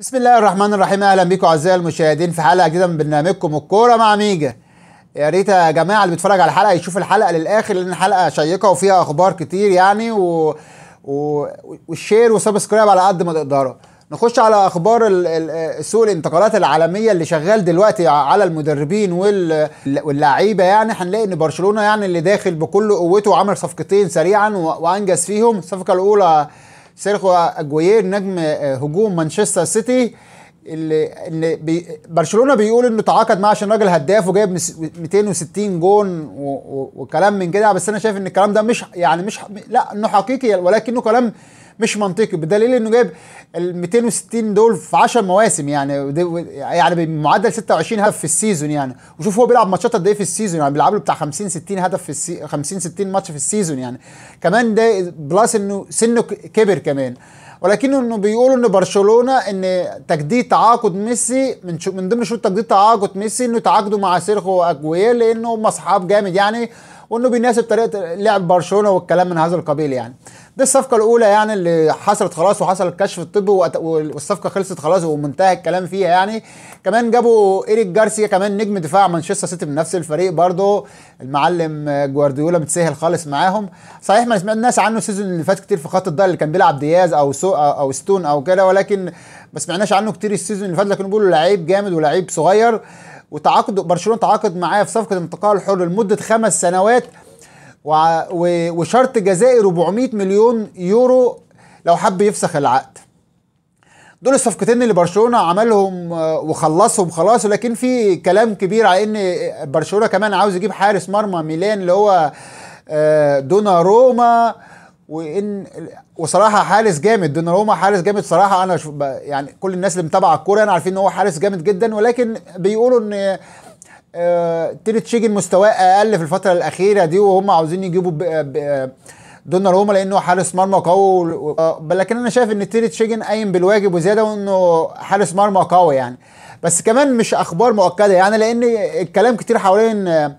بسم الله الرحمن الرحيم اهلا بيكم اعزائي المشاهدين في حلقه جديده من برنامجكم الكوره مع ميجا يا ريت يا جماعه اللي بيتفرج على الحلقه يشوف الحلقه للاخر لان الحلقه شيقه وفيها اخبار كتير يعني و... و... والشير وسبسكرايب على قد ما تقدروا نخش على اخبار سوق الانتقالات العالميه اللي شغال دلوقتي على المدربين واللعيبه يعني هنلاقي ان برشلونه يعني اللي داخل بكل قوته وعمل صفقتين سريعا وانجز فيهم الصفقه الاولى سيرخو اجوير نجم آه، هجوم مانشستر سيتي اللي, اللي بي برشلونه بيقول انه تعاقد معاه عشان راجل هداف وجايب 260 جون وكلام من كده بس انا شايف ان الكلام ده مش يعني مش لا انه حقيقي ولكنه كلام مش منطقي بدليل انه جايب ال 260 دول في 10 مواسم يعني يعني بمعدل 26 هدف في السيزون يعني وشوف هو بيلعب ماتشات قد ايه في السيزون يعني بيلعب له بتاع 50 60 هدف في السي 50 60 ماتش في السيزون يعني كمان ده بلس انه سنه كبر كمان ولكنه انه بيقولوا ان برشلونه ان تجديد تعاقد ميسي من شو من ضمن شروط تجديد تعاقد ميسي انه تعاقده مع سيرخو اجويل لانه هم اصحاب جامد يعني وانه بيناسب طريقه لعب برشلونه والكلام من هذا القبيل يعني دي الصفقه الاولى يعني اللي حصلت خلاص وحصل الكشف الطبي والصفقه خلصت خلاص ومنتهى الكلام فيها يعني كمان جابوا ايريك جارسيا كمان نجم دفاع مانشستر سيتي من نفس الفريق برضه المعلم جوارديولا متسهل خالص معاهم صحيح ما سمعناش عنه السيزون اللي فات كتير في خط الضهر اللي كان بيلعب دياز او سو او ستون او كده ولكن ما سمعناش عنه كتير السيزون اللي فات لكن بيقولوا لعيب جامد ولعيب صغير وتعاقد برشلونه تعاقد معاه في صفقه انتقال حر لمده خمس سنوات وشرط جزائي 400 مليون يورو لو حب يفسخ العقد دول الصفقتين اللي برشلونه عملهم وخلصهم خلاص ولكن في كلام كبير على ان برشلونه كمان عاوز يجيب حارس مرمى ميلان اللي هو آه، دونا روما وان وصراحه حارس جامد دونا روما حارس جامد صراحه انا يعني كل الناس اللي متابعه الكوره انا يعني عارفين ان هو حارس جامد جدا ولكن بيقولوا ان آه، تيرتشيجن مستواه اقل في الفتره الاخيره دي وهم عاوزين يجيبوا روما لانه حارس مرمى قوي آه، لكن انا شايف ان تشيجن قايم بالواجب وزياده وانه حارس مرمى قوي يعني بس كمان مش اخبار مؤكده يعني لان الكلام كتير حوالين آه،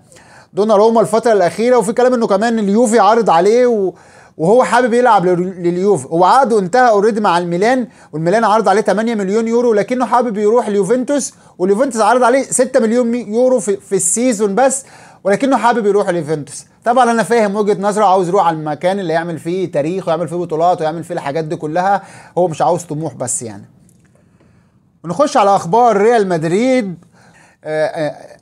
روما الفتره الاخيره وفي كلام انه كمان اليوفي عارض عليه و وهو حابب يلعب لليوفي هو عقده انتهى اوريدي مع الميلان والميلان عرض عليه 8 مليون يورو لكنه حابب يروح اليوفنتوس واليوفنتوس عرض عليه 6 مليون يورو في, في السيزون بس ولكنه حابب يروح اليوفنتوس طبعا انا فاهم وجهه نظره عاوز يروح على المكان اللي يعمل فيه تاريخ ويعمل فيه بطولات ويعمل فيه الحاجات دي كلها هو مش عاوز طموح بس يعني ونخش على اخبار ريال مدريد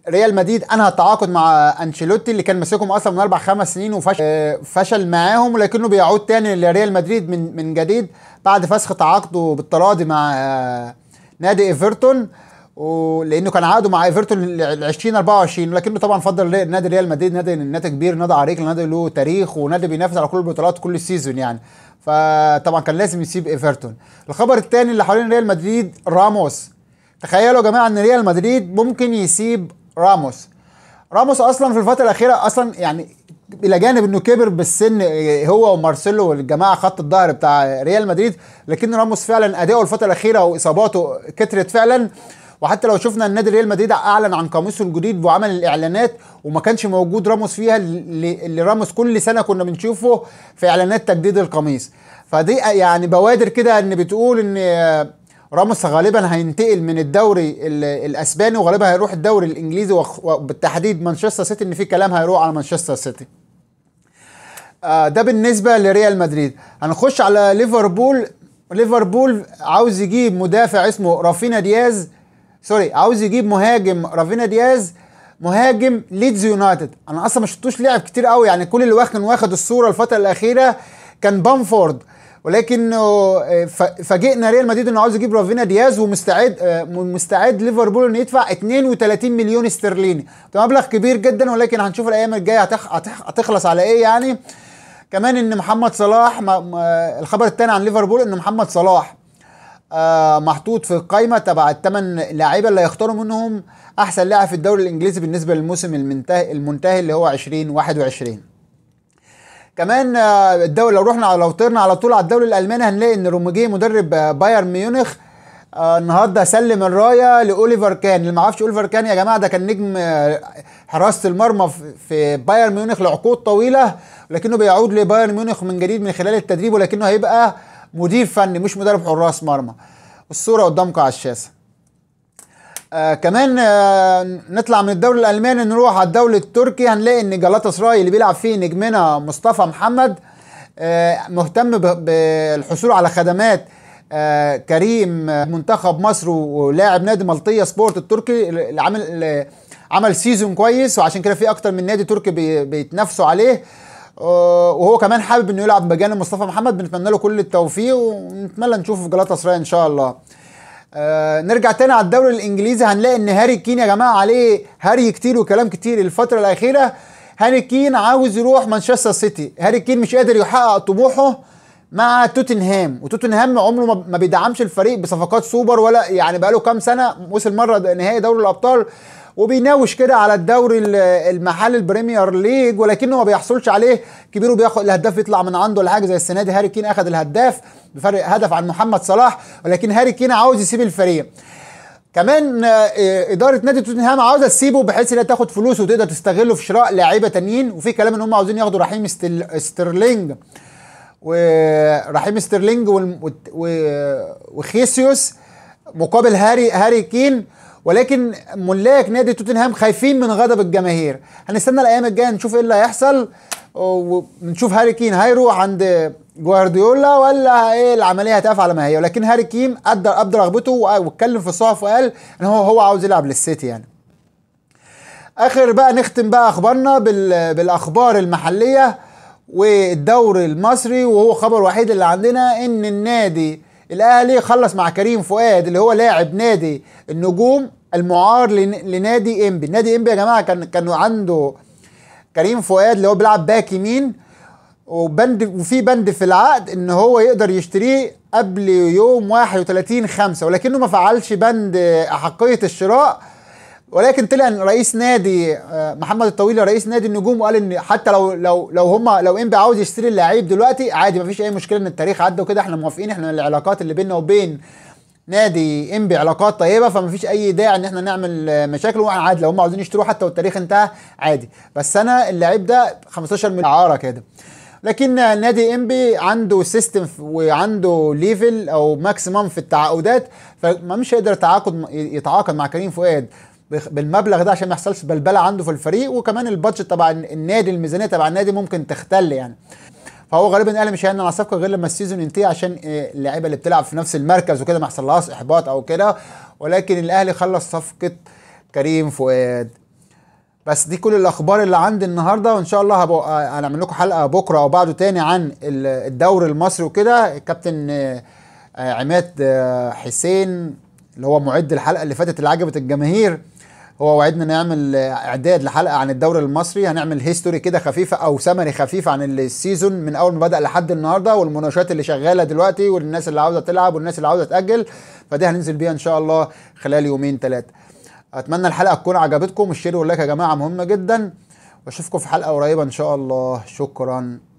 ريال مدريد انهى التعاقد مع انشيلوتي اللي كان ماسكهم اصلا من اربع خمس سنين وفشل فشل معاهم ولكنه بيعود تاني لريال مدريد من من جديد بعد فسخ تعاقده بالتراضي مع آه، نادي ايفرتون ولانه كان عقده مع ايفرتون ل 2024 لكنه طبعا فضل نادي ريال مدريد نادي نادي كبير نادي عريق نادي له تاريخ ونادي بينافس على كل البطولات كل السيزون يعني فطبعا كان لازم يسيب ايفرتون الخبر الثاني اللي حوالين ريال مدريد راموس تخيلوا يا جماعه ان ريال مدريد ممكن يسيب راموس راموس اصلا في الفتره الاخيره اصلا يعني الى جانب انه كبر بالسن هو ومارسيلو والجماعه خط الظهر بتاع ريال مدريد لكن راموس فعلا اداؤه الفتره الاخيره واصاباته كترت فعلا وحتى لو شفنا النادي ريال مدريد اعلن عن قميصه الجديد وعمل الاعلانات وما كانش موجود راموس فيها اللي راموس كل سنه كنا بنشوفه في اعلانات تجديد القميص فدي يعني بوادر كده ان بتقول ان راموس غالبا هينتقل من الدوري الاسباني وغالبا هيروح الدوري الانجليزي وبالتحديد مانشستر سيتي ان في كلام هيروح على مانشستر سيتي آه، ده بالنسبه لريال مدريد هنخش على ليفربول ليفربول عاوز يجيب مدافع اسمه رافينا دياز سوري عاوز يجيب مهاجم رافينا دياز مهاجم ليدز يونايتد انا اصلا ما شفتوش لعب كتير قوي يعني كل اللي واخد واخد الصوره الفتره الاخيره كان بامفورد ولكن آه، فاجئنا ريال مدريد انه عاوز يجيب رافينا دياز ومستعد آه، مستعد ليفربول انه يدفع 32 مليون استرليني ده مبلغ كبير جدا ولكن هنشوف الايام الجايه هتخلص على ايه يعني كمان ان محمد صلاح الخبر الثاني عن ليفربول ان محمد صلاح آه، محطوط في القائمه تبع الثمان لاعيبه اللي هيختاروا منهم احسن لاعب في الدوري الانجليزي بالنسبه للموسم المنتهي المنتهي اللي هو 2021 كمان آه، الدوري لو رحنا لو طرنا على طول على الدوري الالماني هنلاقي ان روميجيه مدرب آه، بايرن ميونخ آه، النهارده سلم الرايه لاوليفر كان اللي ما عرفش اوليفر كان يا جماعه ده كان نجم حراسه المرمى في بايرن ميونخ لعقود طويله لكنه بيعود لبايرن ميونخ من جديد من خلال التدريب ولكنه هيبقى مدير فني مش مدرب حراس مرمى الصوره قدامكم على الشاشه آه كمان آه نطلع من الدوري الالماني نروح على الدوري التركي هنلاقي ان جلاتا سراي اللي بيلعب فيه نجمنا مصطفى محمد آه مهتم بالحصول على خدمات آه كريم آه، منتخب مصر ولاعب نادي ملطيه سبورت التركي اللي عامل اللي عمل سيزون كويس وعشان كده في اكتر من نادي تركي بي بيتنافسوا عليه آه وهو كمان حابب انه يلعب بجانب مصطفى محمد بنتمنى له كل التوفيق ونتمنى نشوفه في جلاتا سراي ان شاء الله آه، نرجع تاني على الدوري الانجليزي هنلاقي ان هاري كين يا جماعه عليه هري كتير وكلام كتير الفتره الاخيره هاري كين عاوز يروح مانشستر سيتي هاري كين مش قادر يحقق طموحه مع توتنهام وتوتنهام عمره ما بيدعمش الفريق بصفقات سوبر ولا يعني بقاله كام سنه وصل مره نهائي دوري الابطال وبيناوش كده على الدوري المحلي البريمير ليج ولكنه ما بيحصلش عليه كبير وبياخد الهداف يطلع من عنده ولا زي السنه دي هاري كين اخذ الهداف بفرق هدف عن محمد صلاح ولكن هاري كين عاوز يسيب الفريق كمان آه، آه، اداره نادي توتنهام عاوزه تسيبه بحيث انها تاخد فلوس وتقدر تستغله في شراء لاعيبة تانيين وفي كلام ان هم عاوزين ياخدوا رحيم ستيرلينج ورحيم ستيرلينج وخيسيوس مقابل هاري هاري كين ولكن ملاك نادي توتنهام خايفين من غضب الجماهير هنستنى الايام الجايه نشوف ايه اللي هيحصل ونشوف هاري كين هيروح عند جوارديولا ولا ايه العمليه هتقف على ما هي ولكن هاري كين ادى ابدى رغبته واتكلم في الصحف وقال ان هو هو عاوز يلعب للسيتي يعني اخر بقى نختم بقى اخبارنا بالاخبار المحليه والدوري المصري وهو خبر وحيد اللي عندنا ان النادي الاهلي خلص مع كريم فؤاد اللي هو لاعب نادي النجوم المعار لنادي انبي نادي انبي يا جماعه كان كان عنده كريم فؤاد اللي هو بيلعب باك يمين وبند وفي بند في العقد ان هو يقدر يشتريه قبل يوم 31 5 ولكنه ما فعلش بند احقيه الشراء ولكن طلع رئيس نادي آه، محمد الطويل رئيس نادي النجوم وقال ان حتى لو لو لو هم لو انبي عاوز يشتري اللعيب دلوقتي عادي مفيش اي مشكله ان التاريخ عدى وكده احنا موافقين احنا العلاقات اللي بيننا وبين نادي انبي علاقات طيبه فمفيش اي داعي ان احنا نعمل مشاكل واحنا عادي لو هم عاوزين يشتروه حتى والتاريخ انتهى عادي بس انا اللعيب ده 15 مليون اعاره كده لكن نادي انبي عنده سيستم وعنده ليفل او ماكسيمم في التعاقدات فما مش هيقدر يتعاقد يتعاقد مع كريم فؤاد بالمبلغ ده عشان ما يحصلش بلبله عنده في الفريق وكمان البادجت تبع النادي الميزانيه تبع النادي ممكن تختل يعني فهو غالبا قال مش هيعلن على صفقه غير لما السيزون ينتهي عشان آه، اللعيبه اللي بتلعب في نفس المركز وكده ما يحصلهاش احباط او كده ولكن الاهلي خلص صفقه كريم فؤاد بس دي كل الاخبار اللي عندي النهارده وان شاء الله هنعمل آه، لكم حلقه بكره او بعده تاني عن الدوري المصري وكده الكابتن آه، عماد حسين اللي هو معد الحلقه اللي فاتت اللي عجبت الجماهير هو وعدنا نعمل اعداد لحلقه عن الدوري المصري هنعمل هيستوري كده خفيفه او سمري خفيف عن السيزون من اول ما بدا لحد النهارده والمناوشات اللي شغاله دلوقتي والناس اللي عاوزه تلعب والناس اللي عاوزه تاجل فدي هننزل بيها ان شاء الله خلال يومين ثلاثه اتمنى الحلقه تكون عجبتكم الشير واللايك يا جماعه مهمه جدا واشوفكم في حلقه قريبه ان شاء الله شكرا